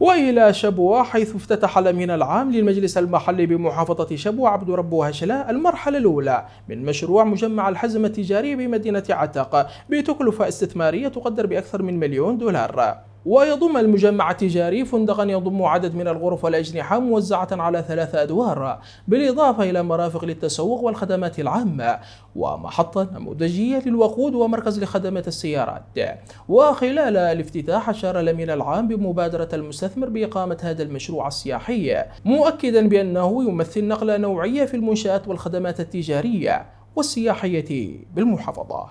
وإلى شبوة حيث افتتح الأمين العام للمجلس المحلي بمحافظة شبوة عبد رب هشلاء المرحلة الأولى من مشروع مجمع الحزم التجاري بمدينة عتق بتكلفة استثمارية تقدر بأكثر من مليون دولار ويضم المجمع التجاري فندقا يضم عدد من الغرف والأجنحة موزعة على ثلاث أدوار بالإضافة إلى مرافق للتسوق والخدمات العامة ومحطة نموذجية للوقود ومركز لخدمات السيارات وخلال الافتتاح أشار الأمين العام بمبادرة المستثمر بإقامة هذا المشروع السياحي مؤكدا بأنه يمثل نقلة نوعية في المنشآت والخدمات التجارية والسياحية بالمحافظة.